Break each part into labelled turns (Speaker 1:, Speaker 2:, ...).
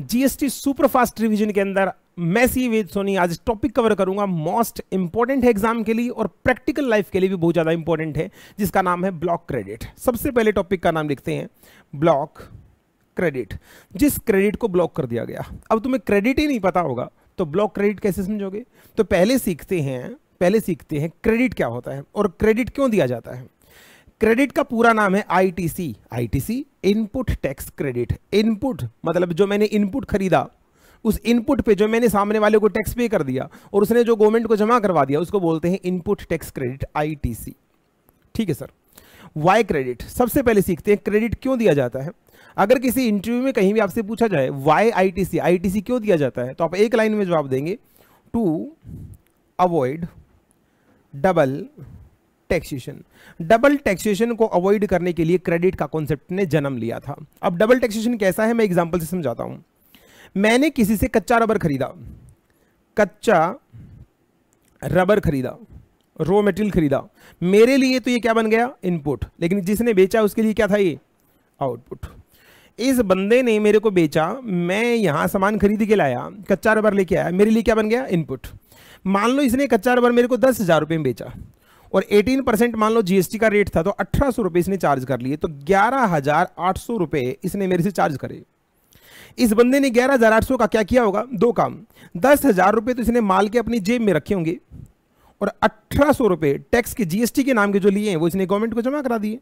Speaker 1: GST super fast revision के अंदर मैं सी वेद सोनी आज टॉपिक कवर करूंगा मोस्ट इंपॉर्टेंट है एग्जाम के लिए और प्रैक्टिकल लाइफ के लिए भी बहुत ज़्यादा इंपॉर्टेंट है जिसका नाम है ब्लॉक क्रेडिट सबसे पहले टॉपिक का नाम लिखते हैं ब्लॉक क्रेडिट जिस क्रेडिट को ब्लॉक कर दिया गया अब तुम्हें क्रेडिट ही नहीं पता होगा तो ब्लॉक क्रेडिट कैसे समझोगे तो पहले सीखते हैं पहले सीखते हैं क्रेडिट क्या होता है और क्रेडिट क्यों दिया जाता है क्रेडिट का पूरा नाम है ITC ITC input tax credit input मतलब जो मैंने इनपुट खरीदा उस इनपुट पे जो मैंने सामने वाले को टैक्स पे कर दिया और उसने जो गवर्नमेंट को जमा करवा दिया उसको बोलते हैं इनपुट टैक्स क्रेडिट आईटीसी ठीक है सर वाई क्रेडिट सबसे पहले सीखते हैं क्रेडिट क्यों दिया जाता है अगर किसी इंटरव्यू में कहीं भी आपसे पूछा जाए वाई आईटीसी आईटीसी क्यों दिया जाता है तो आप एक लाइन में जवाब देंगे to avoid double taxation double taxation को अवॉइड करने के लिए क्रेडिट का कॉन्सेप्ट ने जन्म लिया था अब डबल टैक्सेशन कैसा है मैं एग्जाम्पल से समझाता हूं मैंने किसी से कच्चा रबर खरीदा कच्चा रबर खरीदा रॉ मेटेरियल खरीदा मेरे लिए तो ये क्या बन गया इनपुट लेकिन जिसने बेचा उसके लिए क्या था ये आउटपुट इस बंदे ने मेरे को बेचा मैं यहां सामान खरीद के लाया कच्चा रबर लेके आया मेरे लिए क्या बन गया इनपुट मान लो इसने कच्चा रबर मेरे को दस हज़ार रुपये में बेचा और 18 परसेंट मान लो जीएसटी का रेट था तो अठारह सौ रुपये इसने चार्ज कर लिए तो ग्यारह हजार आठ सौ रुपये इसने मेरे से चार्ज करे इस बंदे ने ग्यारह हजार आठ सौ का क्या किया होगा दो काम दस हजार रुपये तो इसने माल के अपनी जेब में रखे होंगे और अठारह सौ रुपये टैक्स के जीएसटी के नाम के जो लिए हैं वो इसने गवर्नमेंट को जमा करा दिए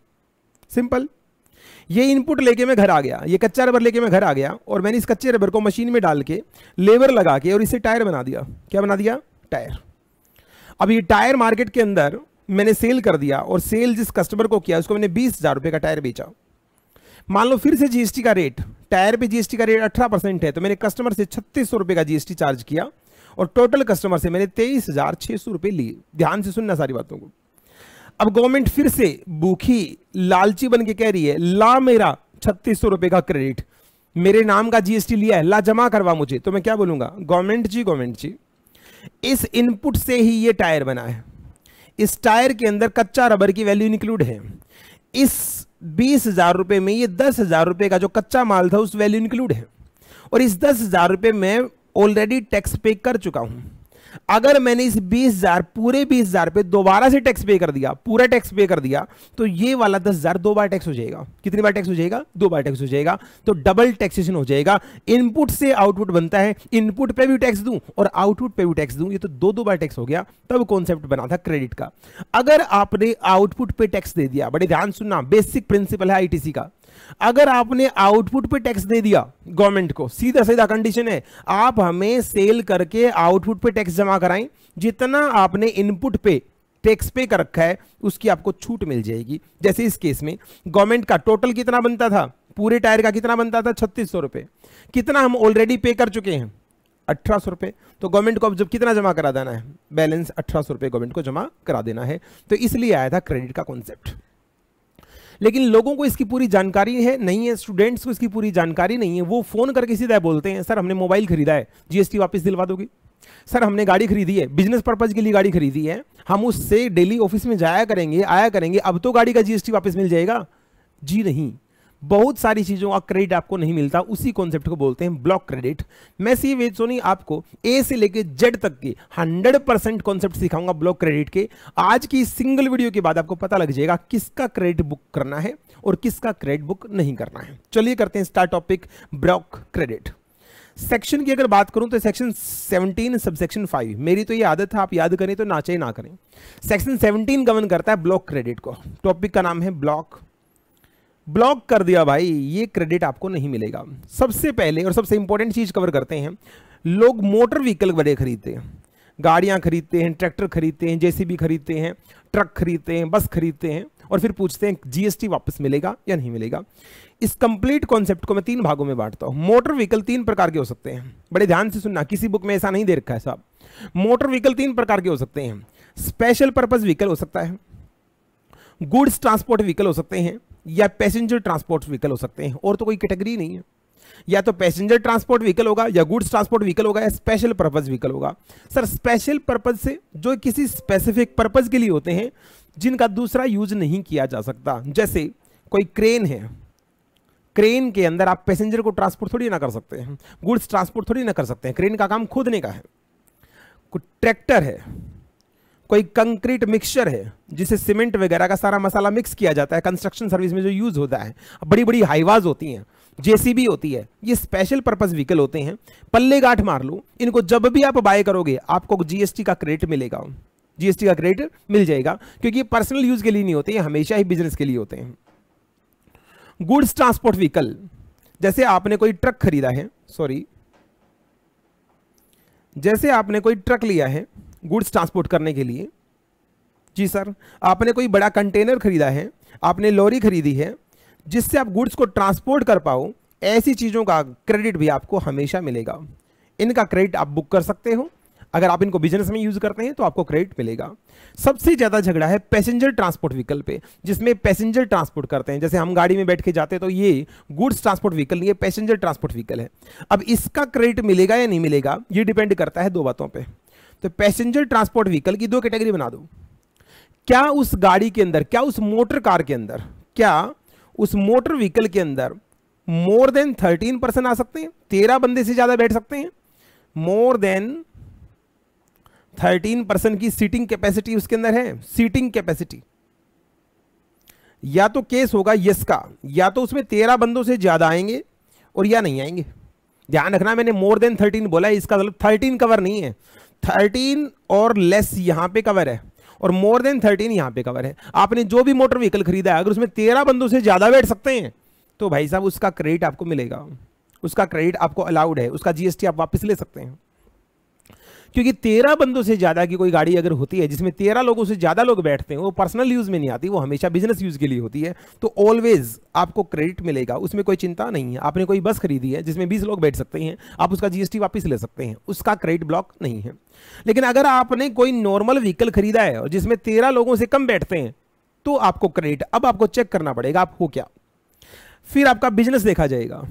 Speaker 1: सिंपल ये इनपुट लेके मैं घर आ गया ये कच्चा रबर लेके मैं घर आ गया और मैंने इस कच्चे रबर को मशीन में डाल के लेबर लगा के और इसे टायर बना दिया क्या बना दिया टायर अब ये टायर मार्केट के अंदर मैंने सेल कर दिया और सेल जिस कस्टमर को किया उसको मैंने बीस हज़ार रुपये का टायर बेचा मान लो फिर से जीएसटी का रेट टायर पे जीएसटी का रेट अठारह परसेंट है तो मैंने कस्टमर से छत्तीस सौ रुपये का जीएसटी चार्ज किया और टोटल कस्टमर से मैंने तेईस हज़ार छः सौ रुपये लिए ध्यान से सुनना सारी बातों को अब गवर्नमेंट फिर से भूखी लालची बन के कह रही है ला मेरा छत्तीस सौ रुपये का क्रेडिट मेरे नाम का जीएसटी लिया है ला जमा करवा मुझे तो मैं क्या बोलूंगा गवर्नमेंट जी गवर्नमेंट जी इस इनपुट से ही ये टायर बना है इस टायर के अंदर कच्चा रबर की वैल्यू इंक्लूड है इस बीस हजार रुपये में ये दस हजार रुपये का जो कच्चा माल था उस वैल्यू इंक्लूड है और इस दस हजार रुपये में ऑलरेडी टैक्स पे कर चुका हूँ अगर मैंने इस बीस हजार पूरे बीस हजार पे दोबारा से टैक्स पे कर दिया पूरा टैक्स पे कर दिया तो ये वाला दस हजार दो बार टैक्स हो जाएगा कितनी बार टैक्स हो जाएगा दो बार टैक्स हो जाएगा तो डबल टैक्सेशन हो जाएगा इनपुट से आउटपुट बनता है इनपुट पे भी टैक्स दूं और आउटपुट पे भी टैक्स दूं ये तो दो दो बार टैक्स हो गया तब कॉन्सेप्ट बना था क्रेडिट का अगर आपने आउटपुट पे टैक्स दे दिया बड़े ध्यान सुनना बेसिक प्रिंसिपल है आईटीसी का अगर आपने आउटपुट पे टैक्स दे दिया गवर्नमेंट को सीधा सीधा कंडीशन है आप हमें सेल करके आउटपुट पे टैक्स जमा कराएं जितना आपने इनपुट पे टैक्स पे कर रखा है उसकी आपको छूट मिल जाएगी जैसे इस केस में गवर्नमेंट का टोटल कितना बनता था पूरे टायर का कितना बनता था छत्तीस सौ कितना हम ऑलरेडी पे कर चुके हैं अठारह सौ तो गवर्नमेंट को अब जब कितना जमा करा देना है बैलेंस अठारह सौ गवर्नमेंट को जमा करा देना है तो इसलिए आया था क्रेडिट का कॉन्सेप्ट लेकिन लोगों को इसकी पूरी जानकारी है नहीं है स्टूडेंट्स को इसकी पूरी जानकारी नहीं है वो फ़ोन करके सीधा बोलते हैं सर हमने मोबाइल खरीदा है जीएसटी वापस दिलवा दोगे सर हमने गाड़ी खरीदी है बिजनेस पर्पज़ के लिए गाड़ी खरीदी है हम उससे डेली ऑफिस में जाया करेंगे आया करेंगे अब तो गाड़ी का जीएसटी वापस मिल जाएगा जी नहीं बहुत सारी चीज़ों का क्रेडिट आपको नहीं मिलता उसी कॉन्सेप्ट को बोलते हैं ब्लॉक क्रेडिट मैं सी वेद सोनी आपको ए से लेकर जेड तक के 100 परसेंट कॉन्सेप्ट सिखाऊंगा ब्लॉक क्रेडिट के आज की सिंगल वीडियो के बाद आपको पता लग जाएगा किसका क्रेडिट बुक करना है और किसका क्रेडिट बुक नहीं करना है चलिए करते हैं start topic block credit section की अगर बात करूं तो सेक्शन 17 सब सेक्शन 5 मेरी तो ये आदत है आप याद करें तो नाचे ना करें सेक्शन 17 गवर्न करता है ब्लॉक क्रेडिट को टॉपिक का नाम है ब्लॉक ब्लॉक कर दिया भाई ये क्रेडिट आपको नहीं मिलेगा सबसे पहले और सबसे इंपॉर्टेंट चीज़ कवर करते हैं लोग मोटर व्हीकल बड़े खरीदते हैं गाड़ियां खरीदते हैं ट्रैक्टर खरीदते हैं जेसीबी खरीदते हैं ट्रक खरीदते हैं बस खरीदते हैं और फिर पूछते हैं जीएसटी वापस मिलेगा या नहीं मिलेगा इस कंप्लीट कॉन्सेप्ट को मैं तीन भागों में बांटता हूं मोटर व्हीकल तीन प्रकार के हो सकते हैं बड़े ध्यान से सुनना किसी बुक में ऐसा नहीं दे रखा है साहब मोटर व्हीकल तीन प्रकार के हो सकते हैं स्पेशल पर्पज व्हीकल हो सकता है गुड्स ट्रांसपोर्ट व्हीकल हो सकते हैं या पैसेंजर ट्रांसपोर्ट व्हीकल हो सकते हैं और तो कोई कैटेगरी नहीं है या तो पैसेंजर ट्रांसपोर्ट व्हीकल होगा या गुड्स ट्रांसपोर्ट व्हीकल होगा या स्पेशल पर्पज व्हीकल होगा सर स्पेशल पर्पज से जो किसी स्पेसिफिक पर्पज के लिए होते हैं जिनका दूसरा यूज नहीं किया जा सकता जैसे कोई क्रेन है क्रेन के अंदर आप पैसेंजर को ट्रांसपोर्ट थोड़ी ना कर सकते हैं गुड्स ट्रांसपोर्ट थोड़ी ना कर सकते हैं क्रेन का काम खोदने का है ट्रैक्टर है कोई कंक्रीट मिक्सचर है जिसे सीमेंट वगैरह का सारा मसाला मिक्स किया जाता है कंस्ट्रक्शन सर्विस में जो यूज़ होता है बड़ी बड़ी हाईवाज होती हैं जेसीबी होती है ये स्पेशल पर्पज व्हीकल होते हैं पल्ले गाठ मार लो इनको जब भी आप बाय करोगे आपको जीएसटी का क्रेडिट मिलेगा जीएसटी का क्रेडिट मिल जाएगा क्योंकि ये पर्सनल यूज के लिए नहीं होते ये हमेशा ही बिजनेस के लिए होते हैं गुड्स ट्रांसपोर्ट व्हीकल जैसे आपने कोई ट्रक खरीदा है सॉरी जैसे आपने कोई ट्रक लिया है गुड्स ट्रांसपोर्ट करने के लिए जी सर आपने कोई बड़ा कंटेनर खरीदा है आपने लॉरी खरीदी है जिससे आप गुड्स को ट्रांसपोर्ट कर पाओ ऐसी चीज़ों का क्रेडिट भी आपको हमेशा मिलेगा इनका क्रेडिट आप बुक कर सकते हो अगर आप इनको बिजनेस में यूज़ करते हैं तो आपको क्रेडिट मिलेगा सबसे ज़्यादा झगड़ा है पैसेंजर ट्रांसपोर्ट व्हीकल पे जिसमें पैसेंजर ट्रांसपोर्ट करते हैं जैसे हम गाड़ी में बैठ के जाते हैं तो ये गुड्स ट्रांसपोर्ट व्हीकल नहीं है पैसेंजर ट्रांसपोर्ट व्हीकल है अब इसका क्रेडिट मिलेगा या नहीं मिलेगा ये डिपेंड करता है दो बातों पर तो पैसेंजर ट्रांसपोर्ट व्हीकल की दो कैटेगरी बना दो क्या उस गाड़ी के अंदर क्या उस मोटर कार के अंदर क्या उस मोटर व्हीकल के अंदर मोर देन थर्टीन परसेंट आ सकते हैं तेरह बंदे से ज़्यादा बैठ सकते हैं मोर देन थर्टीन परसेंट की सीटिंग कैपेसिटी उसके अंदर है सीटिंग कैपेसिटी या तो केस होगा यस का या तो उसमें तेरह बंदों से ज़्यादा आएंगे और या नहीं आएंगे ध्यान रखना मैंने मोर देन थर्टीन बोला है इसका मतलब थर्टीन कवर नहीं है थर्टीन और लेस यहां पे कवर है और मोर देन थर्टीन यहां पे कवर है आपने जो भी मोटर व्हीकल खरीदा है अगर उसमें तेरह बंदों से ज्यादा बैठ सकते हैं तो भाई साहब उसका क्रेडिट आपको मिलेगा उसका क्रेडिट आपको अलाउड है उसका जीएसटी आप वापस ले सकते हैं क्योंकि तेरह बंदों से ज़्यादा की कोई गाड़ी अगर होती है जिसमें तेरह लोगों से ज़्यादा लोग बैठते हैं वो पर्सनल यूज़ में नहीं आती वो हमेशा बिजनेस यूज़ के लिए होती है तो ऑलवेज़ आपको क्रेडिट मिलेगा उसमें कोई चिंता नहीं है आपने कोई बस खरीदी है जिसमें बीस लोग बैठ सकते हैं आप उसका जीएसटी वापिस ले सकते हैं उसका क्रेडिट ब्लॉक नहीं है लेकिन अगर आपने कोई नॉर्मल व्हीकल खरीदा है और जिसमें तेरह लोगों से कम बैठते हैं तो आपको क्रेडिट अब आपको चेक करना पड़ेगा आप हो क्या फिर आपका बिजनेस देखा जाएगा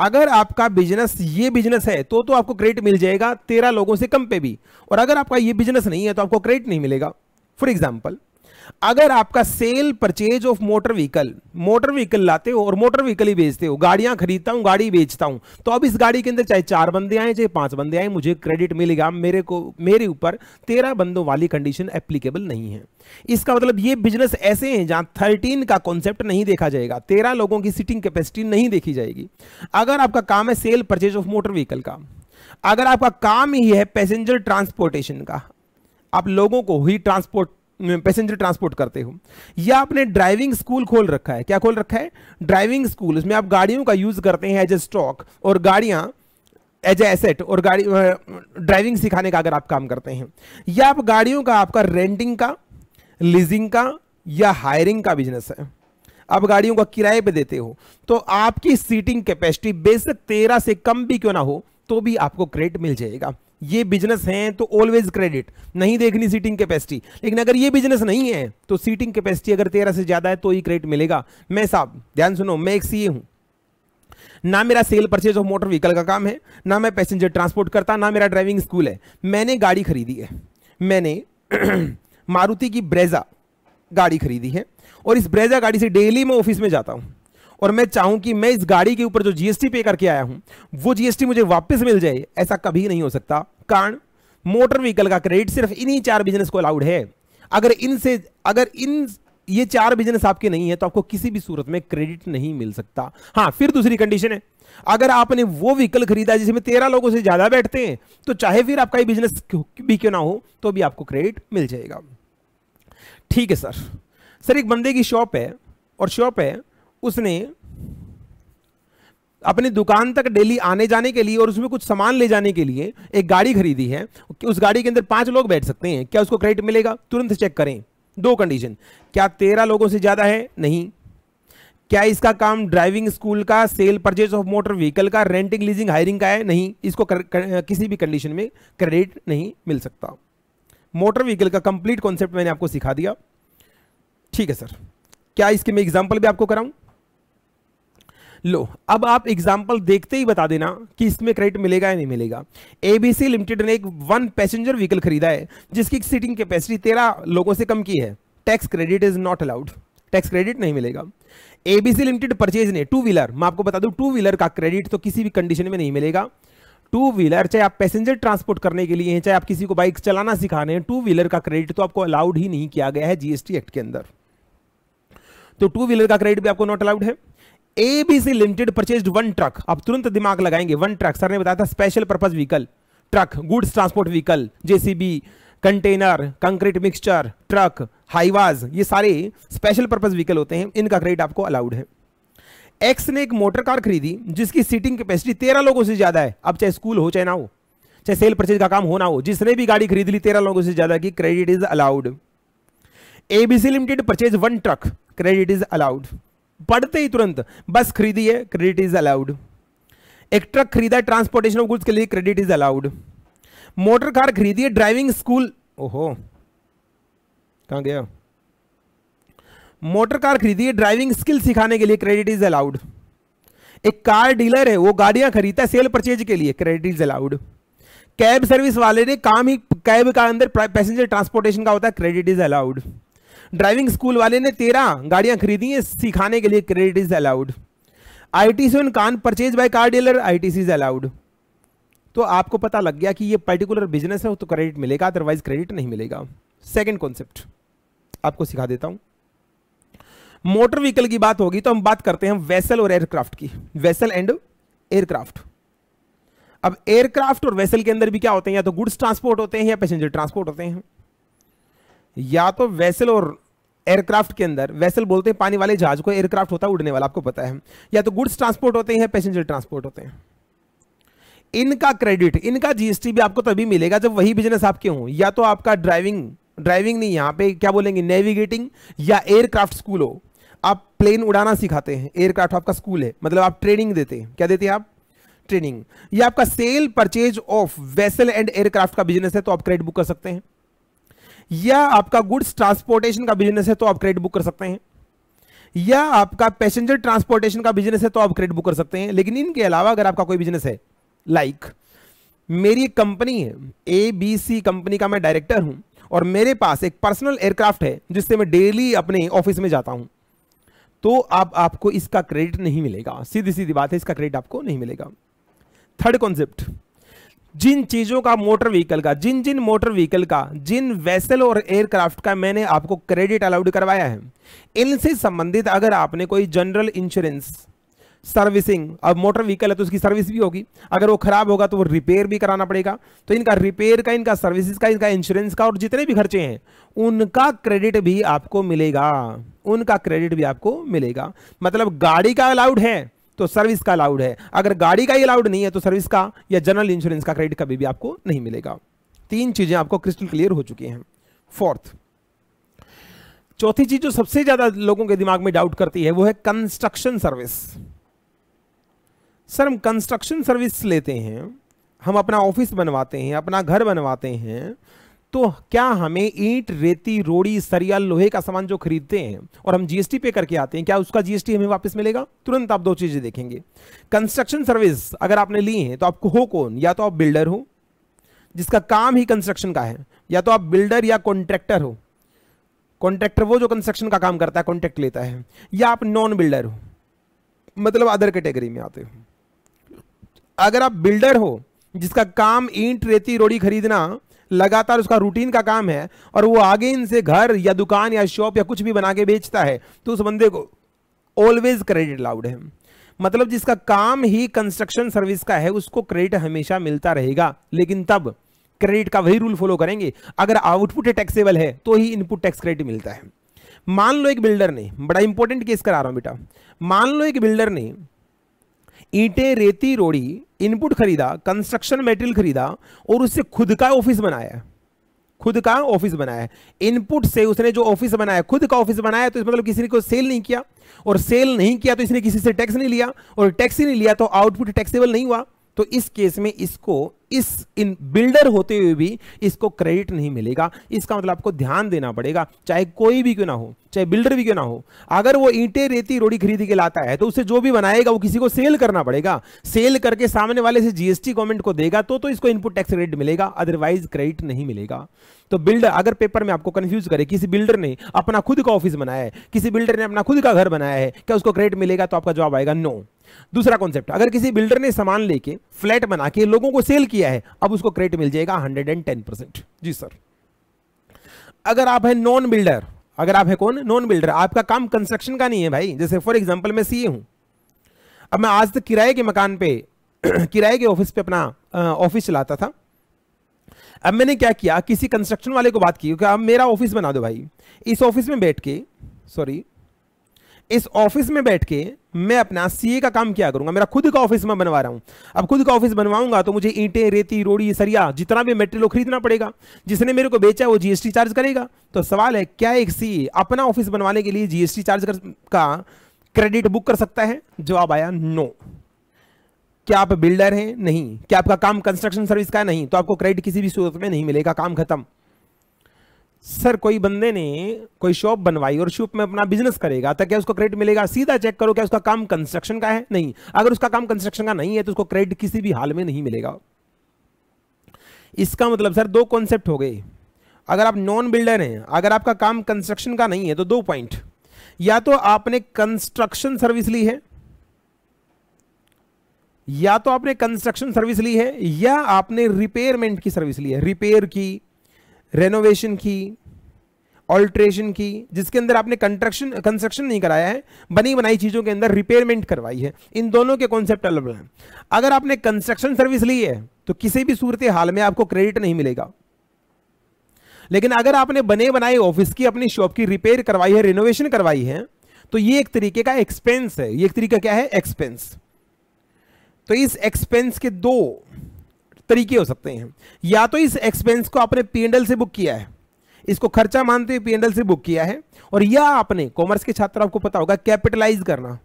Speaker 1: अगर आपका बिजनेस ये बिजनेस है तो तो आपको क्रेडिट मिल जाएगा तेरह लोगों से कम पे भी और अगर आपका ये बिजनेस नहीं है तो आपको क्रेडिट नहीं मिलेगा फॉर एग्जाम्पल अगर आपका sale purchase of motor vehicle motor vehicle लाते हो और मोटर व्हीकल ही बेचते हो गाड़ियां खरीदता हूं गाड़ी बेचता हूं तो अब इस गाड़ी के अंदर चाहे चार बंदे आए चाहे पांच बंदे आए मुझे क्रेडिट मिलेगा मेरे को मेरे ऊपर तेरह बंदों वाली कंडीशन एप्लीकेबल नहीं है इसका मतलब ये बिजनेस ऐसे हैं जहां थर्टीन का कॉन्सेप्ट नहीं देखा जाएगा तेरह लोगों की सिटिंग कैपेसिटी नहीं देखी जाएगी अगर आपका काम है sale purchase of motor vehicle का अगर आपका काम ही है पैसेंजर ट्रांसपोर्टेशन का आप लोगों को ही ट्रांसपोर्ट पैसेंजर ट्रांसपोर्ट करते हो या आपने ड्राइविंग स्कूल खोल रखा है क्या खोल रखा है ड्राइविंग स्कूल इसमें आप गाड़ियों का यूज करते हैं एज ए स्टॉक और गाड़ियां एज ए एसेट और गाड़ी ड्राइविंग सिखाने का अगर आप काम करते हैं या आप गाड़ियों का आपका रेंटिंग का लीजिंग का या हायरिंग का बिजनेस है आप गाड़ियों का किराए पे देते हो तो आपकी सीटिंग कैपेसिटी बेसिक तेरह से कम भी क्यों ना हो तो भी आपको क्रेडिट मिल जाएगा ये बिजनेस है तो ऑलवेज क्रेडिट नहीं देखनी सीटिंग कैपेसिटी लेकिन अगर ये बिजनेस नहीं है तो सीटिंग कैपेसिटी अगर तेरह से ज़्यादा है तो ही क्रेडिट मिलेगा मैं साहब ध्यान सुनो मैं एक सीए हूं ना मेरा sale purchase of motor vehicle का काम है ना मैं पैसेंजर ट्रांसपोर्ट करता ना मेरा ड्राइविंग स्कूल है मैंने गाड़ी खरीदी है मैंने मारुति की ब्रेजा गाड़ी खरीदी है और इस ब्रेजा गाड़ी से डेली मैं ऑफिस में जाता हूं और मैं चाहूं कि मैं इस गाड़ी के ऊपर जो जीएसटी पे करके आया हूं वो जीएसटी मुझे वापस मिल जाए ऐसा कभी नहीं हो सकता कारण मोटर व्हीकल का क्रेडिट सिर्फ इन्हीं चार बिजनेस को अलाउड है अगर इनसे अगर इन ये चार बिजनेस आपके नहीं है तो आपको किसी भी सूरत में क्रेडिट नहीं मिल सकता हाँ फिर दूसरी कंडीशन है अगर आपने वो व्हीकल खरीदा जिसमें तेरह लोगों से ज्यादा बैठते हैं तो चाहे फिर आपका ये बिजनेस भी क्यों ना हो तो भी आपको क्रेडिट मिल जाएगा ठीक है सर सर एक बंदे की शॉप है और शॉप है उसने अपनी दुकान तक डेली आने जाने के लिए और उसमें कुछ सामान ले जाने के लिए एक गाड़ी खरीदी है उस गाड़ी के अंदर पांच लोग बैठ सकते हैं क्या उसको क्रेडिट मिलेगा तुरंत चेक करें दो कंडीशन क्या तेरह लोगों से ज़्यादा है नहीं क्या इसका काम ड्राइविंग स्कूल का sale purchase of motor vehicle का रेंटिंग लीजिंग हायरिंग का है नहीं इसको कर, कर, किसी भी कंडीशन में क्रेडिट नहीं मिल सकता मोटर व्हीकल का कंप्लीट कॉन्सेप्ट मैंने आपको सिखा दिया ठीक है सर क्या इसके मैं एग्जाम्पल भी आपको कराऊं लो अब आप एग्जाम्पल देखते ही बता देना कि इसमें क्रेडिट मिलेगा या नहीं मिलेगा एबीसी लिमिटेड ने एक वन पैसेंजर व्हीकल खरीदा है जिसकी सीटिंग कैपेसिटी तेरह लोगों से कम की है tax credit is not allowed tax credit नहीं मिलेगा एबीसी लिमिटेड परचेज ने टू व्हीलर मैं आपको बता दूं टू व्हीलर का क्रेडिट तो किसी भी कंडीशन में नहीं मिलेगा टू व्हीलर चाहे आप पैसेंजर ट्रांसपोर्ट करने के लिए हैं चाहे आप किसी को बाइक चलाना सिखा रहे हैं टू व्हीलर का क्रेडिट तो आपको अलाउड ही नहीं किया गया है जीएसटी एक्ट के अंदर तो टू व्हीलर का क्रेडिट भी आपको नॉट अलाउड है ABC limited purchase one truck आप तुरंत दिमाग लगाएंगे वन ट्रक सर ने बताया था special purpose vehicle truck goods transport vehicle JCB container concrete mixture truck Hyvas ये सारे स्पेशल पर्पज व्हीकल होते हैं इनका क्रेडिट आपको अलाउड है एक्स ने एक मोटर कार खरीदी जिसकी सीटिंग कैपेसिटी तेरह लोगों से ज्यादा है अब चाहे स्कूल हो चाहे ना हो चाहे सेल परचेज का काम हो ना हो जिसने भी गाड़ी खरीद ली तेरह लोगों से ज्यादा की credit is allowed ABC limited purchase one truck credit is allowed पढ़ते ही तुरंत बस खरीदी है क्रेडिट इज अलाउड एक ट्रक खरीदा है ट्रांसपोर्टेशन ऑफ गुड्स के लिए credit is allowed motor car खरीदी है ड्राइविंग स्कूल ओहो कहा गया मोटर कार खरीदी है ड्राइविंग स्किल सिखाने के लिए क्रेडिट इज अलाउड एक कार डीलर है वो गाड़ियां खरीदता है सेल परचेज के लिए credit is allowed cab service वाले ने काम ही कैब का अंदर पैसेंजर ट्रांसपोर्टेशन का होता है credit is allowed driving school वाले ने तेरह गाड़ियां खरीदी हैं सिखाने के लिए credit is allowed I T कान purchase by car dealer I T C is allowed तो आपको पता लग गया कि ये पर्टिकुलर बिजनेस है तो क्रेडिट मिलेगा अदरवाइज क्रेडिट नहीं मिलेगा सेकेंड कॉन्सेप्ट आपको सिखा देता हूं मोटर व्हीकल की बात होगी तो हम बात करते हैं वेसल और एयरक्राफ्ट की वेसल एंड एयरक्राफ्ट अब एयरक्राफ्ट और वेसल के अंदर भी क्या होते हैं या तो गुड्स ट्रांसपोर्ट होते हैं या पैसेंजर ट्रांसपोर्ट होते हैं या तो वेसल और एयरक्राफ्ट के अंदर वेसल बोलते हैं पानी वाले जहाज को एयरक्राफ्ट होता है उड़ने वाला आपको पता है या तो गुड्स ट्रांसपोर्ट होते हैं पैसेंजर ट्रांसपोर्ट होते हैं इनका क्रेडिट इनका जीएसटी भी आपको तभी मिलेगा जब वही बिजनेस आपके हों या तो आपका ड्राइविंग ड्राइविंग नहीं यहां पे क्या बोलेंगे नेविगेटिंग या एयरक्राफ्ट स्कूल हो आप प्लेन उड़ाना सिखाते हैं एयरक्राफ्ट आपका स्कूल है मतलब आप ट्रेनिंग देते हैं क्या देते हैं आप ट्रेनिंग या आपका sale purchase of vessel and aircraft का बिजनेस है तो आप क्रेडिट बुक कर सकते हैं या आपका गुड्स ट्रांसपोर्टेशन का बिजनेस है तो आप क्रेडिट बुक कर सकते हैं या आपका पैसेंजर ट्रांसपोर्टेशन का बिजनेस है तो आप क्रेडिट बुक कर सकते हैं लेकिन इनके अलावा अगर आपका कोई बिजनेस है लाइक like, मेरी एक कंपनी है ए बी सी कंपनी का मैं डायरेक्टर हूं और मेरे पास एक पर्सनल एयरक्राफ्ट है जिससे मैं डेली अपने ऑफिस में जाता हूं तो आप आपको इसका क्रेडिट नहीं मिलेगा सीधी सीधी बात है इसका क्रेडिट आपको नहीं मिलेगा थर्ड कॉन्सेप्ट जिन चीज़ों का मोटर व्हीकल का जिन जिन मोटर व्हीकल का जिन वेसल और एयरक्राफ्ट का मैंने आपको क्रेडिट अलाउड करवाया है इनसे संबंधित अगर आपने कोई जनरल इंश्योरेंस सर्विसिंग अब मोटर व्हीकल है तो उसकी सर्विस भी होगी अगर वो खराब होगा तो वो रिपेयर भी कराना पड़ेगा तो इनका रिपेयर का इनका सर्विसेज का इनका इंश्योरेंस का और जितने भी खर्चे हैं उनका क्रेडिट भी आपको मिलेगा उनका क्रेडिट भी आपको मिलेगा मतलब गाड़ी का अलाउड है तो सर्विस का अलाउड है अगर गाड़ी का ही अलाउड नहीं है तो सर्विस का या जनरल इंश्योरेंस का क्रेडिट कभी भी आपको नहीं मिलेगा तीन चीजें आपको क्रिस्टल क्लियर हो चुकी हैं फोर्थ चौथी चीज जो सबसे ज्यादा लोगों के दिमाग में डाउट करती है वो है कंस्ट्रक्शन सर्विस सर हम कंस्ट्रक्शन सर्विस लेते हैं हम अपना ऑफिस बनवाते हैं अपना घर बनवाते हैं तो क्या हमें ईंट रेती रोड़ी सरिया लोहे का सामान जो खरीदते हैं और हम जीएसटी पे करके आते हैं क्या उसका जीएसटी हमें वापस मिलेगा तुरंत आप दो चीजें देखेंगे कंस्ट्रक्शन सर्विस अगर आपने ली है तो आपको हो कौन या तो आप बिल्डर हो जिसका काम ही कंस्ट्रक्शन का है या तो आप बिल्डर या कॉन्ट्रैक्टर हो कॉन्ट्रैक्टर वो जो कंस्ट्रक्शन का काम करता है कॉन्ट्रैक्ट लेता है या आप नॉन बिल्डर हो मतलब अदर कैटेगरी में आते हो अगर आप बिल्डर हो जिसका काम ईंट रेती रोड़ी खरीदना लगातार उसका रूटीन का काम है और वो आगे इनसे घर या दुकान या शॉप या कुछ भी बना के बेचता है तो उस बंदे को ऑलवेज क्रेडिट अलाउड है मतलब जिसका काम ही कंस्ट्रक्शन सर्विस का है उसको क्रेडिट हमेशा मिलता रहेगा लेकिन तब क्रेडिट का वही रूल फॉलो करेंगे अगर आउटपुट टैक्सेबल है तो ही इनपुट टैक्स क्रेडिट मिलता है मान लो एक बिल्डर ने बड़ा इंपॉर्टेंट केस करा रहा हूं बेटा मान लो एक बिल्डर ने ईंटें रेती रोड़ी इनपुट खरीदा कंस्ट्रक्शन मटेरियल खरीदा और उससे खुद का ऑफिस बनाया खुद का ऑफिस बनाया इनपुट से उसने जो ऑफिस बनाया खुद का ऑफिस बनाया तो इस मतलब किसी ने को सेल नहीं किया और सेल नहीं किया तो इसने किसी से टैक्स नहीं लिया और टैक्स ही नहीं लिया तो आउटपुट टैक्सेबल नहीं हुआ तो इस केस में इसको इस इन बिल्डर होते हुए भी इसको क्रेडिट नहीं मिलेगा इसका मतलब आपको ध्यान देना पड़ेगा चाहे कोई भी क्यों ना हो चाहे बिल्डर भी क्यों ना हो अगर वो ईंटे रेती रोड़ी खरीद के लाता है तो उसे जो भी बनाएगा वो किसी को सेल करना पड़ेगा सेल करके सामने वाले से जीएसटी गवर्नमेंट को देगा तो तो इसको इनपुट टैक्स क्रेडिट मिलेगा अदरवाइज क्रेडिट नहीं मिलेगा तो बिल्डर अगर पेपर में आपको कंफ्यूज करे किसी बिल्डर ने अपना खुद का ऑफिस बनाया है किसी बिल्डर ने अपना खुद का घर बनाया है क्या उसको क्रेडिट मिलेगा तो आपका जवाब आएगा नो दूसरा कॉन्सेप्ट अगर किसी बिल्डर ने सामान लेके फ्लैट बना के लोगों को सेल किया है अब उसको क्रेडिट मिल जाएगा हंड्रेड एंड टेन परसेंट जी सर अगर आप है नॉन बिल्डर अगर आप है कौन नॉन बिल्डर आपका काम कंस्ट्रक्शन का नहीं है भाई जैसे फॉर एग्जाम्पल मैं सीए हूं अब मैं आज तक किराए के मकान पे किराए के ऑफिस पे अपना ऑफिस चलाता था अब मैंने क्या किया किसी कंस्ट्रक्शन वाले को बात की क्योंकि अब मेरा ऑफिस बना दो भाई इस ऑफिस में बैठ के सॉरी इस ऑफिस में बैठ के मैं अपना सीए का काम क्या करूंगा मेरा खुद का ऑफिस मैं बनवा रहा हूं अब खुद का ऑफिस बनवाऊंगा तो मुझे ईंटें रेती रोड़ी सरिया जितना भी मेटेरियल खरीदना पड़ेगा जिसने मेरे को बेचा वो जीएसटी चार्ज करेगा तो सवाल है क्या एक सीए अपना ऑफिस बनवाने के लिए जीएसटी चार्ज कर, का क्रेडिट बुक कर सकता है जवाब आया नो क्या आप बिल्डर हैं नहीं क्या आपका काम कंस्ट्रक्शन सर्विस का है नहीं तो आपको क्रेडिट किसी भी सूरत में नहीं मिलेगा काम खत्म सर कोई बंदे ने कोई शॉप बनवाई और शॉप में अपना बिजनेस करेगा तो क्या उसको क्रेडिट मिलेगा सीधा चेक करो क्या उसका काम कंस्ट्रक्शन का है नहीं अगर उसका काम कंस्ट्रक्शन का नहीं है तो उसको क्रेडिट किसी भी हाल में नहीं मिलेगा इसका मतलब सर दो कॉन्सेप्ट हो गए अगर आप नॉन बिल्डर हैं अगर आपका काम कंस्ट्रक्शन का नहीं है तो दो पॉइंट या तो आपने कंस्ट्रक्शन सर्विस ली है या तो आपने कंस्ट्रक्शन सर्विस ली है या आपने रिपेयरमेंट की सर्विस ली है रिपेयर की रेनोवेशन की ऑल्ट्रेशन की जिसके अंदर आपने कंस्ट्रक्शन कंस्ट्रक्शन नहीं कराया है बनी बनाई चीज़ों के अंदर रिपेयरमेंट करवाई है इन दोनों के कॉन्सेप्ट अलग हैं अगर आपने कंस्ट्रक्शन सर्विस ली है तो किसी भी सूरत हाल में आपको क्रेडिट नहीं मिलेगा लेकिन अगर आपने बने बनाए ऑफिस की अपनी शॉप की रिपेयर करवाई है रिनोवेशन करवाई है तो ये एक तरीके का एक्सपेंस है ये एक तरीका क्या है एक्सपेंस तो इस एक्सपेंस के दो तरीके हो सकते हैं या तो इस एक्सपेंस को आपने पीएनडल से बुक किया है इसको खर्चा मानते हुए पीएनडल से बुक किया है और या आपने कॉमर्स के छात्र आपको पता होगा कैपिटलाइज करना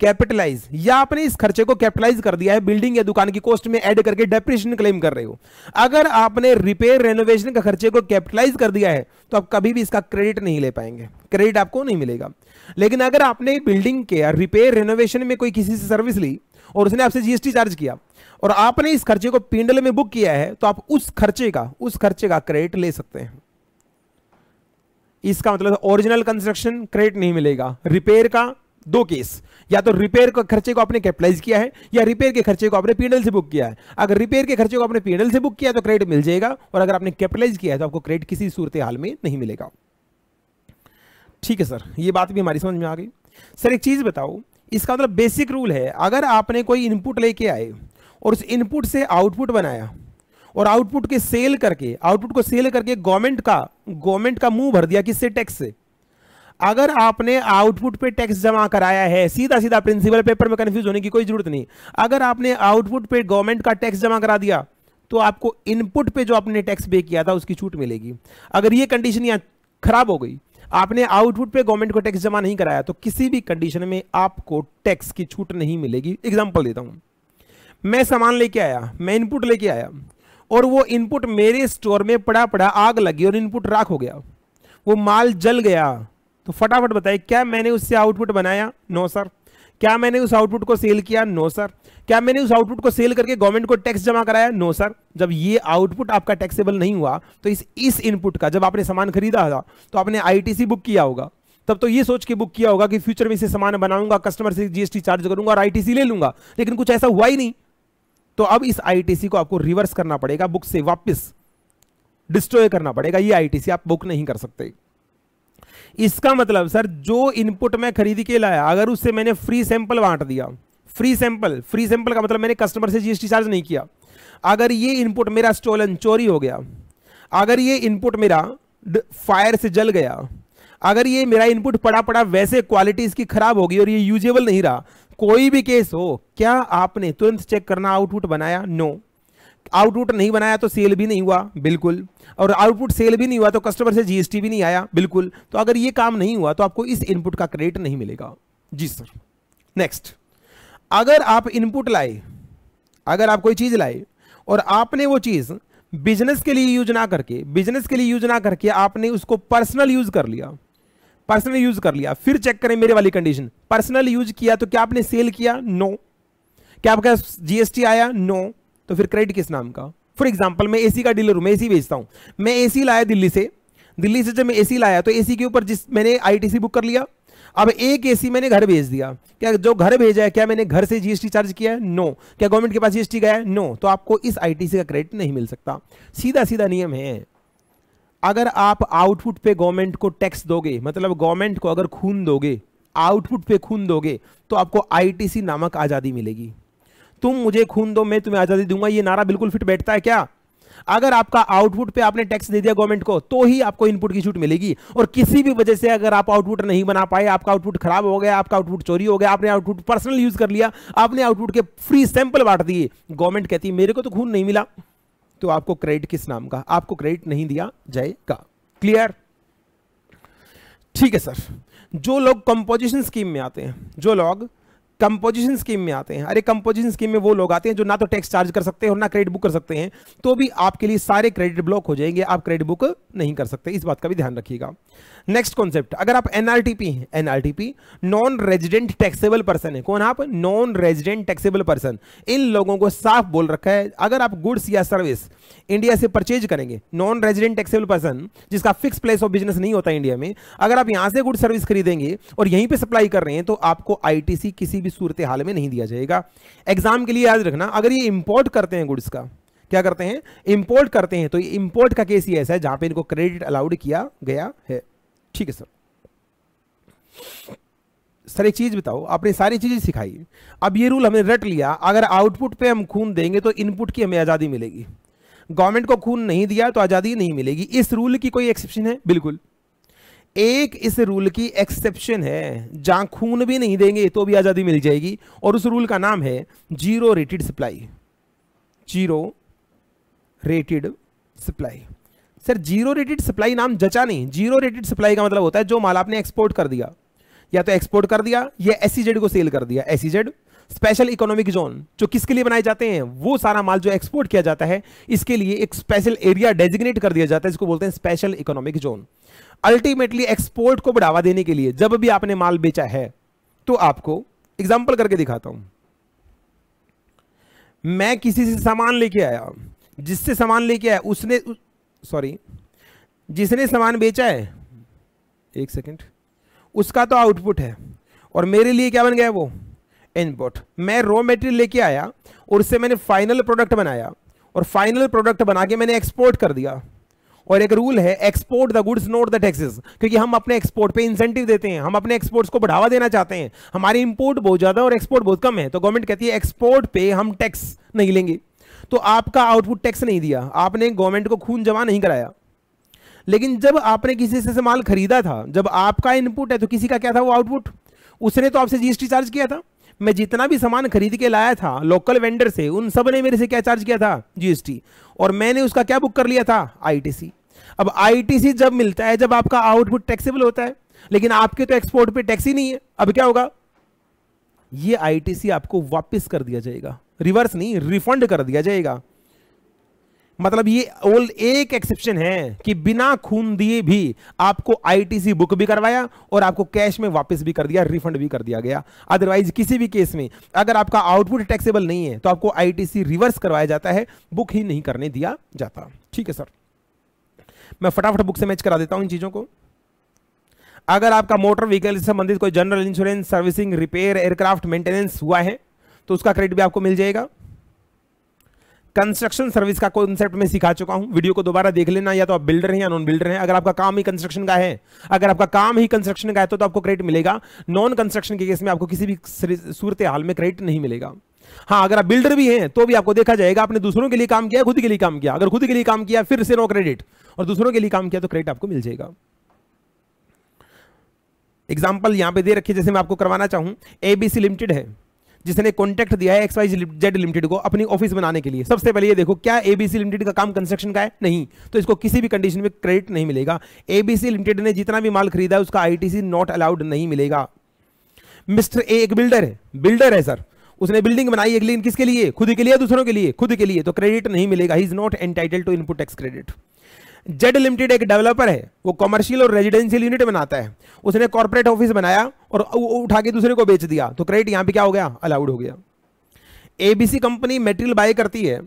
Speaker 1: कैपिटलाइज या आपने इस खर्चे को कैपिटलाइज कर दिया है बिल्डिंग या दुकान की कॉस्ट में ऐड करके डेप्रिशन क्लेम कर रहे हो अगर आपने रिपेयर रेनोवेशन का खर्चे को कैपिटलाइज कर दिया है तो आप कभी भी इसका क्रेडिट नहीं ले पाएंगे क्रेडिट आपको नहीं मिलेगा लेकिन अगर आपने बिल्डिंग के रिपेयर रेनोवेशन में कोई किसी से सर्विस ली और उसने आपसे जीएसटी चार्ज किया और आपने इस खर्चे को पिंडल में बुक किया है तो आप उस खर्चे का उस खर्चे का क्रेडिट ले सकते हैं इसका मतलब ओरिजिनल कंस्ट्रक्शन क्रेडिट नहीं मिलेगा रिपेयर का दो केस या तो रिपेयर के खर्चे को आपने कैपिटलाइज किया है या रिपेयर के खर्चे को आपने पीडल से बुक किया है अगर रिपेयर के खर्चे को आपने पीडल से बुक किया तो क्रेडिट मिल जाएगा और अगर आपने कैपिटलाइज किया है तो आपको क्रेडिट किसी सूरत हाल में नहीं मिलेगा ठीक है सर ये बात भी हमारी समझ में आ गई सर एक चीज़ बताओ इसका मतलब बेसिक रूल है अगर आपने कोई इनपुट लेके आए और उस इनपुट से आउटपुट बनाया और आउटपुट के सेल करके आउटपुट को सेल करके गवर्नमेंट का गवर्नमेंट का मुंह भर दिया किससे टैक्स से अगर आपने आउटपुट पे टैक्स जमा कराया है सीधा सीधा प्रिंसिपल पेपर में कंफ्यूज होने की कोई जरूरत नहीं अगर आपने आउटपुट पे गवर्नमेंट का टैक्स जमा करा दिया तो आपको इनपुट पे जो आपने टैक्स पे किया था उसकी छूट मिलेगी अगर ये कंडीशन यहाँ खराब हो गई आपने आउटपुट पे गवर्नमेंट को टैक्स जमा नहीं कराया तो किसी भी कंडीशन में आपको टैक्स की छूट नहीं मिलेगी एग्जाम्पल देता हूँ मैं सामान लेके आया मैं इनपुट लेके आया और वो इनपुट मेरे स्टोर में पड़ा पड़ा आग लगी और इनपुट राख हो गया वो माल जल गया तो फटाफट बताइए क्या मैंने उससे आउटपुट बनाया नो सर क्या मैंने उस आउटपुट को सेल किया नो सर क्या मैंने उस आउटपुट को सेल करके गवर्नमेंट को टैक्स जमा कराया नो सर जब ये आउटपुट आपका टैक्सेबल नहीं हुआ तो इस इस इनपुट का जब आपने सामान खरीदा था तो आपने आईटीसी बुक किया होगा तब तो ये सोच के बुक किया होगा कि फ्यूचर में इसे सामान बनाऊंगा कस्टमर से जीएसटी चार्ज करूंगा और आईटीसी ले लूंगा लेकिन कुछ ऐसा हुआ ही नहीं तो अब इस आईटीसी को आपको रिवर्स करना पड़ेगा बुक से वापस डिस्ट्रॉय करना पड़ेगा ये आईटीसी आप बुक नहीं कर सकते इसका मतलब सर जो इनपुट मैं खरीद के लाया अगर उससे मैंने फ्री सैंपल बांट दिया फ्री सैंपल फ्री सैंपल का मतलब मैंने कस्टमर से जीएसटी चार्ज नहीं किया अगर ये इनपुट मेरा स्टोलन चोरी हो गया अगर ये इनपुट मेरा फायर से जल गया अगर ये मेरा इनपुट पड़ा पड़ा वैसे क्वालिटी इसकी खराब होगी और ये यूजेबल नहीं रहा कोई भी केस हो क्या आपने तुरंत चेक करना आउटपुट बनाया नो आउटपुट नहीं बनाया तो सेल भी नहीं हुआ बिल्कुल और आउटपुट सेल भी नहीं हुआ तो कस्टमर से जीएसटी भी नहीं आया बिल्कुल तो अगर ये काम नहीं हुआ तो आपको इस इनपुट का क्रेडिट नहीं मिलेगा जी सर नेक्स्ट अगर आप इनपुट लाए अगर आप कोई चीज़ लाए और आपने वो चीज़ बिजनेस के लिए यूज ना करके बिजनेस के लिए यूज ना करके आपने उसको पर्सनल यूज कर लिया पर्सनल यूज कर लिया फिर चेक करें मेरे वाली कंडीशन पर्सनल यूज किया तो क्या आपने सेल किया नो no. क्या आपका जीएसटी आया नो no. तो फिर क्रेडिट किस नाम का फॉर एग्जाम्पल मैं एसी का डीलर हूं मैं एसी बेचता हूं मैं एसी लाया दिल्ली से दिल्ली से जब मैं एसी लाया तो एसी के ऊपर जिस मैंने आईटीसी बुक कर लिया अब एक एसी मैंने घर भेज दिया क्या जो घर भेजा है क्या मैंने घर से जीएसटी चार्ज किया है नो क्या गवर्नमेंट के पास जीएसटी गया है नो तो आपको इस आईटीसी का क्रेडिट नहीं मिल सकता सीधा सीधा नियम है अगर आप आउटपुट पे गवर्नमेंट को टैक्स दोगे मतलब गवर्नमेंट को अगर खून दोगे आउटपुट पे खून दोगे तो आपको आईटीसी नामक आज़ादी मिलेगी तुम मुझे खून दो मैं तुम्हें आज़ादी दूंगा ये नारा बिल्कुल फिट बैठता है क्या अगर आपका आउटपुट पे आपने टैक्स दे दिया गवर्नमेंट को तो ही आपको इनपुट की छूट मिलेगी और किसी भी वजह से अगर आप आउटपुट नहीं बना पाए आपका आउटपुट खराब हो गया आपका आउटपुट चोरी हो गया आपने आउटपुट पर्सनल यूज कर लिया आपने आउटपुट के फ्री सैंपल बांट दिए गवर्नमेंट कहती है मेरे को तो खून नहीं मिला तो आपको क्रेडिट किस नाम का आपको क्रेडिट नहीं दिया जाएगा क्लियर ठीक है सर जो लोग कंपोजिशन स्कीम में आते हैं जो लोग कंपोजिशन स्कीम में आते हैं अरे कंपोजिशन स्कीम में वो लोग आते हैं जो ना तो टैक्स चार्ज कर सकते हैं और ना क्रेडिट बुक कर सकते हैं तो भी आपके लिए सारे क्रेडिट ब्लॉक हो जाएंगे आप क्रेडिट बुक नहीं कर सकते इस बात का भी ध्यान रखिएगा नेक्स्ट कॉन्सेप्ट अगर आप एनआरटीपी हैं NRTP non resident taxable person है कौन आप नॉन रेजिडेंट टैक्सेबल पर्सन इन लोगों को साफ बोल रखा है अगर आप गुड्स या सर्विस इंडिया से परचेज करेंगे नॉन रेजिडेंट टैक्सेबल पर्सन जिसका फिक्स प्लेस ऑफ बिजनेस नहीं होता इंडिया में अगर आप यहां से गुड सर्विस खरीदेंगे और यहीं पर सप्लाई कर रहे हैं तो आपको आई किसी भी सूरत हाल में नहीं दिया जाएगा एग्जाम के लिए याद रखना अगर ये इंपोर्ट करते हैं गुड्स का क्या करते हैं इंपोर्ट करते हैं तो ये इंपोर्ट का केस ही ऐसा है जहां पे इनको क्रेडिट अलाउड किया गया है ठीक है सर सर एक चीज़ बताओ आपने सारी चीज़ें सिखाई अब ये रूल हमने रट लिया अगर आउटपुट पे हम खून देंगे तो इनपुट की हमें आज़ादी मिलेगी गवर्नमेंट को खून नहीं दिया तो आज़ादी नहीं मिलेगी इस रूल की कोई एक्सेप्शन है बिल्कुल एक इस रूल की एक्सेप्शन है जहां खून भी नहीं देंगे तो भी आज़ादी मिल जाएगी और उस रूल का नाम है zero rated supply zero rated supply sir zero rated supply नाम जचा नहीं जीरो रेटेड सप्लाई का मतलब होता है जो माल आपने एक्सपोर्ट कर दिया या तो एक्सपोर्ट कर दिया या एसीजेड e को सेल कर दिया एसीजेड स्पेशल इकोनॉमिक जोन जो किसके लिए बनाए जाते हैं वो सारा माल जो एक्सपोर्ट किया जाता है इसके लिए एक स्पेशल एरिया डेजिग्नेट कर दिया जाता है इसको बोलते हैं special economic zone ultimately export को बढ़ावा देने के लिए जब भी आपने माल बेचा है तो आपको एग्जाम्पल करके दिखाता हूं मैं किसी से सामान लेके आया जिससे सामान लेके आया उसने सॉरी जिसने सामान बेचा है एक सेकेंड उसका तो आउटपुट है और मेरे लिए क्या बन गया वो इनपुट मैं रॉ मेटेरियल लेके आया और उससे मैंने फाइनल प्रोडक्ट बनाया और फाइनल प्रोडक्ट बना के मैंने एक्सपोर्ट कर दिया और एक रूल है export the goods not the taxes क्योंकि हम अपने एक्सपोर्ट पे इंसेंटिव देते हैं हम अपने एक्सपोर्ट्स को बढ़ावा देना चाहते हैं हमारे इंपोर्ट बहुत ज़्यादा और एक्सपोर्ट बहुत कम है तो गवर्नमेंट कहती है एक्सपोर्ट पे हम टैक्स नहीं लेंगे तो आपका आउटपुट टैक्स नहीं दिया आपने गवर्नमेंट को खून जमा नहीं कराया लेकिन जब आपने किसी से माल खरीदा था जब आपका इनपुट है तो किसी का क्या था वो आउटपुट उसने तो आपसे जीएसटी चार्ज किया था मैं जितना भी सामान खरीद के लाया था लोकल वेंडर से उन सब ने मेरे से क्या चार्ज किया था जीएसटी और मैंने उसका क्या बुक कर लिया था आईटीसी अब आईटीसी जब मिलता है जब आपका आउटपुट टैक्सेबल होता है लेकिन आपके तो एक्सपोर्ट पे टैक्स ही नहीं है अब क्या होगा ये आईटीसी आपको वापस कर दिया जाएगा रिवर्स नहीं रिफंड कर दिया जाएगा मतलब ये ओल एक एक्सेप्शन है कि बिना खून दिए भी आपको आईटीसी बुक भी करवाया और आपको कैश में वापस भी कर दिया रिफंड भी कर दिया गया अदरवाइज किसी भी केस में अगर आपका आउटपुट टैक्सेबल नहीं है तो आपको आईटीसी रिवर्स करवाया जाता है बुक ही नहीं करने दिया जाता ठीक है सर मैं फटाफट बुक से मैच करा देता हूं इन चीजों को अगर आपका मोटर व्हीकल से संबंधित कोई general insurance servicing repair aircraft maintenance हुआ है तो उसका क्रेडिट भी आपको मिल जाएगा कंस्ट्रक्शन सर्विस का कॉन्सेप्ट मैं सिखा चुका हूं वीडियो को दोबारा देख लेना या तो आप बिल्डर हैं या नॉन बिल्डर हैं अगर आपका काम ही कंस्ट्रक्शन का है अगर आपका काम ही कंस्ट्रक्शन का है तो, तो आपको क्रेडिट मिलेगा नॉन कंस्ट्रक्शन के केस में आपको किसी भी सूरत हाल में क्रेडिट नहीं मिलेगा हाँ अगर आप बिल्डर भी हैं तो भी आपको देखा जाएगा आपने दूसरों के लिए काम किया खुद के लिए काम किया अगर खुद के लिए काम किया फिर से नो क्रेडिट और दूसरों के लिए काम किया तो क्रेडिट आपको मिल जाएगा एग्जाम्पल यहां पे दे रखिए जैसे मैं आपको करवाना चाहूं एबीसी लिमिटेड है जिसने कॉन्ट्रैक्ट दिया है एक्सवाई जेड लिमिटेड को अपनी ऑफिस बनाने के लिए सबसे पहले ये देखो क्या एबीसी लिमिटेड का काम कंस्ट्रक्शन का है नहीं तो इसको किसी भी कंडीशन में क्रेडिट नहीं मिलेगा एबीसी लिमिटेड ने जितना भी माल खरीदा है उसका आईटीसी नॉट अलाउड नहीं मिलेगा मिस्टर ए एक बिल्डर है बिल्डर है सर उसने बिल्डिंग बनाई है लेकिन किसके लिए खुद के लिए दूसरों के लिए खुद के लिए तो क्रेडिट नहीं मिलेगा he is not entitle to input tax credit Z limited एक डेवलपर है वो कॉमर्शियल और रेजिडेंशियल यूनिट बनाता है उसने कॉर्पोरेट ऑफिस बनाया और उठा के दूसरे को बेच दिया तो क्रेडिट यहां पे क्या हो गया अलाउड हो गया एबीसी कंपनी मेटेरियल बाय करती है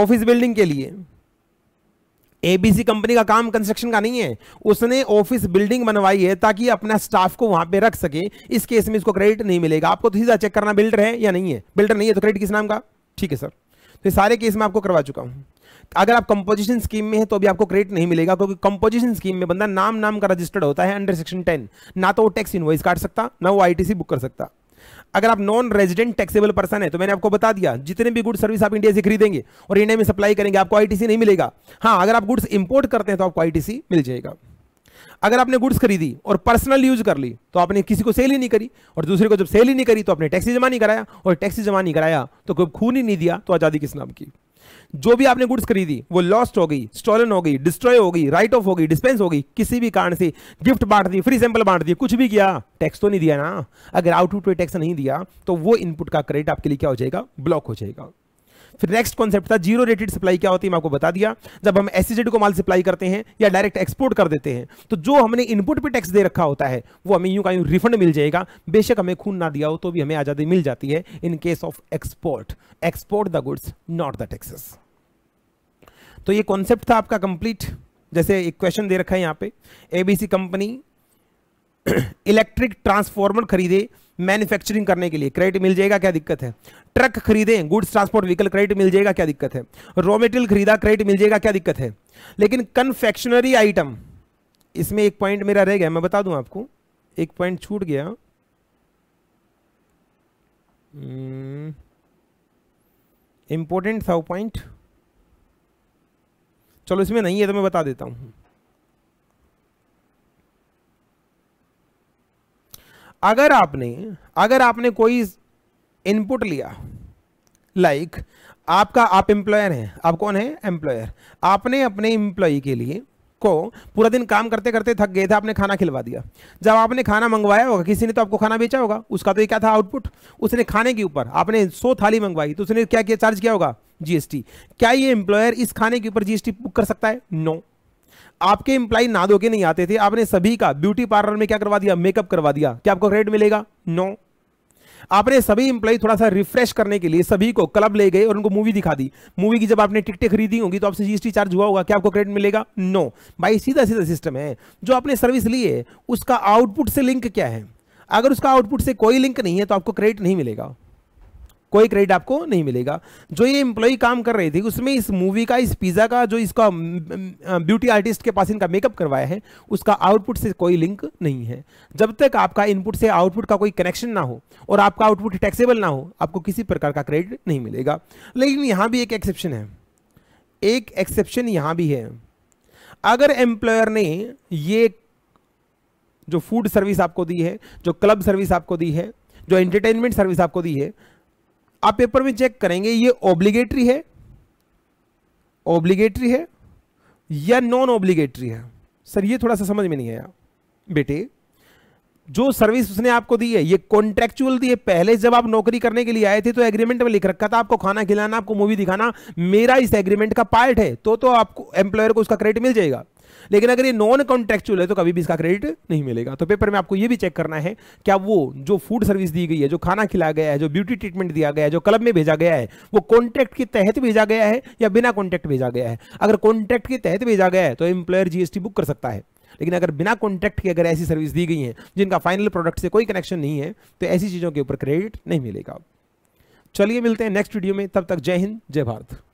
Speaker 1: ऑफिस बिल्डिंग के लिए एबीसी कंपनी का काम कंस्ट्रक्शन का नहीं है उसने ऑफिस बिल्डिंग बनवाई है ताकि अपना स्टाफ को वहां पे रख सके इस केस में इसको क्रेडिट नहीं मिलेगा आपको तो सीधा चेक करना बिल्डर है या नहीं है बिल्डर नहीं है तो क्रेडिट किस नाम का ठीक है सर तो सारे केस में आपको करवा चुका हूं अगर आप कंपोजिशन स्कीम में है तो भी आपको क्रेडिट नहीं मिलेगा क्योंकि कंपोजिशन स्कीम में बंदा नाम नाम का रजिस्टर्ड होता है अंडर सेक्शन टेन ना तो वो टैक्स इन्वाइस काट सकता ना वो आईटीसी बुक कर सकता अगर आप नॉन रेजिडेंट टैक्सेबल पर्सन है तो मैंने आपको बता दिया जितने भी गुड सर्विस आप इंडिया से खरीदेंगे और इंडिया में सप्लाई करेंगे आपको आईटीसी नहीं मिलेगा हाँ अगर आप गुड्स इंपोर्ट करते हैं तो आपको आईटीसी मिल जाएगा अगर आपने गुड्स खरीदी और पर्सनल यूज कर ली तो आपने किसी को सेल ही नहीं करी और दूसरे को जब सेल ही नहीं करी तो आपने टैक्सी जमा नहीं कराया और टैक्सी जमा नहीं कराया तो कोई खून ही नहीं दिया तो आज़ादी किस नाम की जो भी आपने गुड्स खरीदी वो लॉस्ट हो गई स्टॉलन हो गई डिस्ट्रॉय हो गई राइट ऑफ हो गई डिस्पेंस हो गई किसी भी कारण से गिफ्ट बांट दी फ्री सैंपल बांट दी कुछ भी किया टैक्स तो नहीं दिया ना अगर आउटपुट पे टैक्स नहीं दिया तो वो इनपुट का क्रेडिट आपके लिए क्या हो जाएगा ब्लॉक हो जाएगा फिर नेक्स्ट कॉन्सेप्ट था जीरो रेटेड सप्लाई क्या होती है मैं आपको बता दिया जब हम एसीजेड को माल सप्लाई करते हैं या डायरेक्ट एक्सपोर्ट कर देते हैं तो जो हमने इनपुट पे टैक्स दे रखा होता है वो हमें यूं का यूं रिफंड मिल जाएगा बेशक हमें खून ना दिया हो तो भी हमें आज़ादी मिल जाती है in case of export export the goods not the taxes तो ये कॉन्सेप्ट था आपका कंप्लीट जैसे एक क्वेश्चन दे रखा है यहां पे एबीसी कंपनी इलेक्ट्रिक ट्रांसफॉर्मर खरीदे मैन्युफैक्चरिंग करने के लिए क्रेडिट मिल जाएगा क्या दिक्कत है ट्रक खरीदें गुड्स ट्रांसपोर्ट व्हीकल क्रेडिट मिल जाएगा क्या दिक्कत है रॉ मेटेरियल खरीदा क्रेडिट मिल जाएगा क्या दिक्कत है लेकिन कन्फेक्शनरी आइटम इसमें एक पॉइंट मेरा रह गया मैं बता दूं आपको एक पॉइंट छूट गया इंपॉर्टेंट hmm, था वो पॉइंट चलो इसमें नहीं है तो मैं बता देता हूं अगर आपने अगर आपने कोई इनपुट लिया लाइक like, आपका आप एम्प्लॉयर हैं आप कौन है एम्प्लॉयर आपने अपने एम्प्लॉय के लिए को पूरा दिन काम करते करते थक गए थे आपने खाना खिलवा दिया जब आपने खाना मंगवाया होगा किसी ने तो आपको खाना बेचा होगा उसका तो ये क्या था आउटपुट उसने खाने के ऊपर आपने सौ थाली मंगवाई तो उसने क्या किया चार्ज किया होगा जीएसटी क्या ये एम्प्लॉयर इस खाने के ऊपर जीएसटी बुक कर सकता है नो no. आपके इंप्लाई ना दो के नहीं आते थे आपने सभी का ब्यूटी पार्लर में क्या करवा दिया मेकअप करवा दिया क्या आपको क्रेडिट मिलेगा नो no. आपने सभी इंप्लाई थोड़ा सा रिफ्रेश करने के लिए सभी को क्लब ले गए और उनको मूवी दिखा दी मूवी की जब आपने टिकटें खरीदी होंगी तो आपसे जीएसटी चार्ज हुआ होगा क्या आपको क्रेडिट मिलेगा नो no. भाई सीधा सीधा सिस्टम है जो आपने सर्विस ली है उसका आउटपुट से लिंक क्या है अगर उसका आउटपुट से कोई लिंक नहीं है तो आपको क्रेडिट नहीं मिलेगा कोई क्रेडिट आपको नहीं मिलेगा जो ये इंप्लॉई काम कर रही थी उसमें इस मूवी का इस पिज़्ज़ा का जो इसका ब्यूटी आर्टिस्ट के पास इनका मेकअप करवाया है उसका आउटपुट से कोई लिंक नहीं है जब तक आपका इनपुट से आउटपुट का कोई कनेक्शन ना हो और आपका आउटपुट टैक्सेबल ना हो आपको किसी प्रकार का क्रेडिट नहीं मिलेगा लेकिन यहां भी एक एक्सेप्शन है एक एक्सेप्शन यहां भी है अगर एम्प्लॉयर ने ये जो फूड सर्विस आपको दी है जो क्लब सर्विस आपको दी है जो एंटरटेनमेंट सर्विस आपको दी है आप पेपर में चेक करेंगे ये ऑब्लिगेटरी है ऑब्लिगेटरी है या नॉन ऑब्लिगेटरी है सर ये थोड़ा सा समझ में नहीं आया बेटे जो सर्विस उसने आपको दी है ये कॉन्ट्रेक्चुअल दी है पहले जब आप नौकरी करने के लिए आए थे तो एग्रीमेंट में लिख रखा था आपको खाना खिलाना आपको मूवी दिखाना मेरा इस एग्रीमेंट का पार्ट है तो तो आपको एम्प्लॉयर को उसका क्रेडिट मिल जाएगा लेकिन अगर ये नॉन कॉन्ट्रेक्चुअल है तो कभी भी इसका क्रेडिट नहीं मिलेगा तो पेपर में आपको ये भी चेक करना है क्या वो जो फूड सर्विस दी गई है जो खाना खिलाया गया है जो ब्यूटी ट्रीटमेंट दिया गया है जो क्लब में भेजा गया है वो कॉन्ट्रैक्ट के तहत भेजा गया है या बिना कॉन्ट्रैक्ट भेजा गया है अगर कॉन्ट्रैक्ट के तहत भेजा गया है तो एम्प्लॉयर जीएसटी बुक कर सकता है लेकिन अगर बिना कॉन्ट्रैक्ट के अगर ऐसी सर्विस दी गई है जिनका फाइनल प्रोडक्ट से कोई कनेक्शन नहीं है तो ऐसी चीज़ों के ऊपर क्रेडिट नहीं मिलेगा चलिए मिलते हैं नेक्स्ट वीडियो में तब तक जय हिंद जय भारत